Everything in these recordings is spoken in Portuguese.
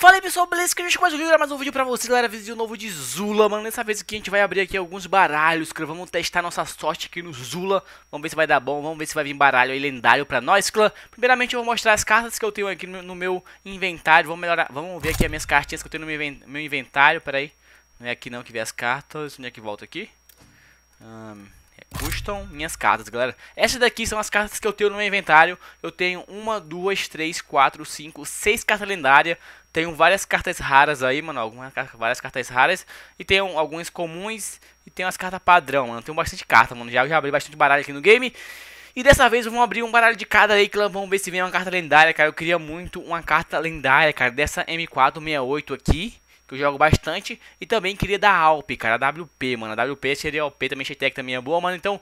Fala aí pessoal, beleza? Que a gente quase viu mais um vídeo pra vocês, galera, vídeo novo de Zula, mano Dessa vez aqui a gente vai abrir aqui alguns baralhos, clã Vamos testar nossa sorte aqui no Zula Vamos ver se vai dar bom, vamos ver se vai vir baralho aí lendário pra nós, clã Primeiramente eu vou mostrar as cartas que eu tenho aqui no, meu inventário Vamos melhorar, vamos ver aqui as minhas cartinhas que eu tenho no meu, meu inventário, peraí Não é aqui não que vê as cartas, onde é que volta aqui? Ahn... Um custam minhas cartas, galera. Essas daqui são as cartas que eu tenho no meu inventário. Eu tenho uma, duas, três, quatro, cinco, seis cartas lendárias. Tenho várias cartas raras aí, mano. Algumas, várias cartas raras. E tenho algumas comuns. E tenho as cartas padrão, mano. Tenho bastante carta, mano. Já, já abri bastante baralho aqui no game. E dessa vez vamos abrir um baralho de cada aí, clã. Vamos ver se vem uma carta lendária, cara. Eu queria muito uma carta lendária, cara. Dessa M468 aqui que eu jogo bastante. E também queria dar Alp, cara, a WP, mano. A WP seria OP também, Shetec também é boa, mano. Então,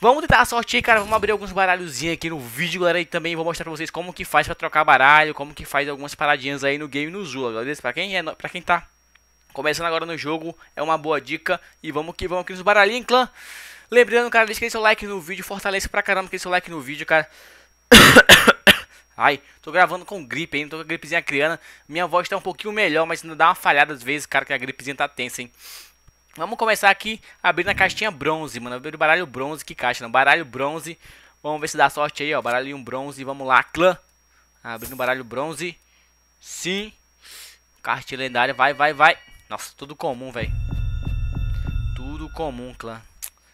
vamos tentar a sorte, cara. Vamos abrir alguns baralhozinhos aqui no vídeo, galera. E também vou mostrar pra vocês como que faz pra trocar baralho, como que faz algumas paradinhas aí no game no Zula, beleza? Pra quem, é, pra quem tá começando agora no jogo, é uma boa dica. E vamos que vamos aqui nos baralhinhos, clã. Lembrando, cara, deixa seu like no vídeo, fortalece pra caramba que seu like no vídeo, cara. Ai, tô gravando com gripe, hein? Tô com a gripezinha criana. Minha voz tá um pouquinho melhor, mas ainda dá uma falhada às vezes, cara, que a gripezinha tá tensa, hein? Vamos começar aqui abrindo a caixinha bronze, mano. Abrir o baralho bronze, que caixa, não? Baralho bronze. Vamos ver se dá sorte aí, ó. Baralho um bronze, vamos lá, clã. Abrindo o baralho bronze. Sim. Carta lendária, vai, vai, vai. Nossa, tudo comum, velho. Tudo comum, clã.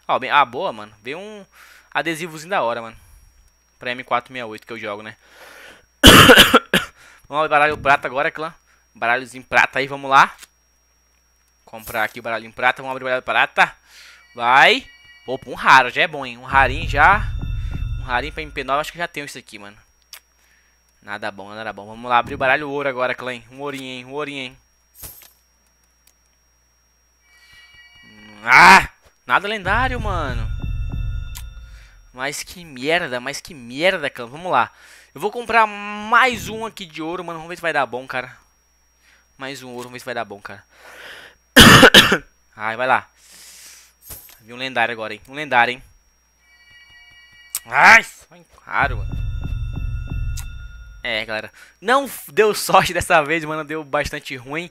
Ó, bem, ah, boa, mano. Veio um adesivozinho da hora, mano pra M468 que eu jogo, né? vamos o baralho prata agora, clã. Baralhos em prata aí, vamos lá. Comprar aqui o baralho em prata. Vamos abrir o baralho prata. Vai. Opa, um raro, já é bom, hein? Um rarinho já. Um rarinho pra MP9, acho que já tenho isso aqui, mano. Nada bom, nada bom. Vamos lá, abrir o baralho ouro agora, clã. Hein? Um ourinho, hein? Um ourinho, hein? Ah! Nada lendário, mano. Mas que merda, mas que merda, cara. Vamos lá. Eu vou comprar mais um aqui de ouro, mano. Vamos ver se vai dar bom, cara. Mais um ouro, vamos ver se vai dar bom, cara. Ai, vai lá. Vi um lendário agora, hein. Um lendário, hein. Ai, foi é caro, mano. É, galera. Não deu sorte dessa vez, mano. Deu bastante ruim.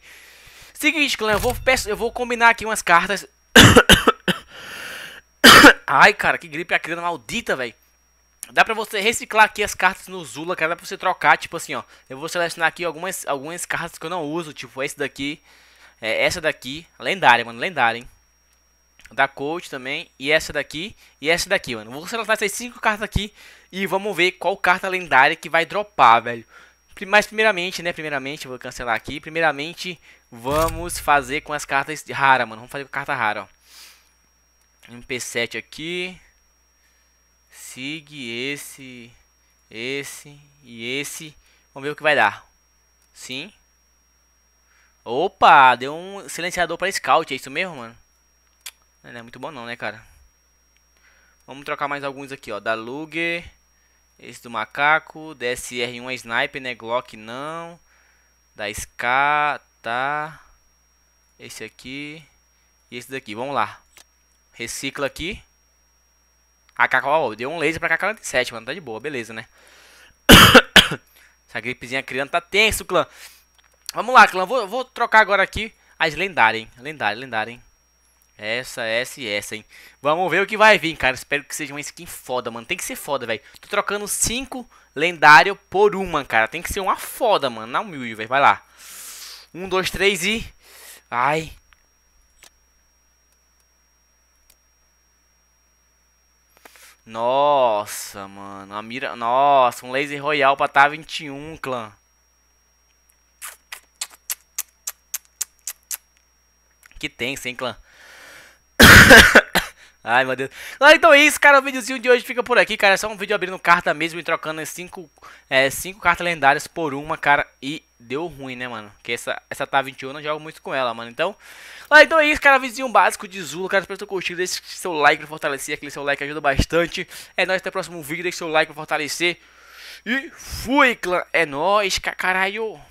Seguinte, clã. Eu vou, peço, eu vou combinar aqui umas cartas. Ai, cara, que gripe acrina maldita, velho. Dá pra você reciclar aqui as cartas no Zula, cara. Dá pra você trocar, tipo assim, ó. Eu vou selecionar aqui algumas, algumas cartas que eu não uso. Tipo, esse daqui. É, essa daqui. Lendária, mano. Lendária, hein. Da Coach também. E essa daqui. E essa daqui, mano. Vou selecionar essas cinco cartas aqui. E vamos ver qual carta lendária que vai dropar, velho. Mas primeiramente, né? Primeiramente, vou cancelar aqui. Primeiramente, vamos fazer com as cartas rara, mano. Vamos fazer com carta rara, ó um P7 aqui. Sig, esse, esse e esse. Vamos ver o que vai dar. Sim. Opa, deu um silenciador para scout, é isso mesmo, mano? Não é muito bom não, né, cara? Vamos trocar mais alguns aqui, ó. Da Luger. Esse do macaco. DSR1 é sniper, né? Glock não. Da SK, tá. Esse aqui. E esse daqui, vamos lá. Recicla aqui. A Cacau, oh, deu um laser pra K47, mano. Tá de boa, beleza, né? Essa gripezinha criando tá tenso, clã. Vamos lá, clã. Vou, vou trocar agora aqui as lendárias, hein? Lendária, lendária, hein? Essa, essa e essa, hein? Vamos ver o que vai vir, cara. Espero que seja uma skin foda, mano. Tem que ser foda, velho. Tô trocando 5 lendário por uma, cara. Tem que ser uma foda, mano. Na humilde, velho. Vai lá. 1, 2, 3 e... Ai, Nossa, mano. A mira. Nossa, um laser royal pra tá 21, clã. Que tem, sem clã. Ai, meu Deus. Ah, então é isso, cara. O videozinho de hoje fica por aqui, cara. É só um vídeo abrindo carta mesmo e trocando cinco, é, cinco cartas lendárias por uma, cara. E deu ruim, né, mano? Porque essa, essa tá 21 eu não jogo muito com ela, mano. Então, ah, então é isso, cara. Vizinho básico de zulu Cara, espero que tenham curtido. Deixe seu like pra fortalecer. Aquele seu like ajuda bastante. É nóis, até o próximo vídeo. Deixe seu like pra fortalecer. E fui, clã. É nóis, caralho.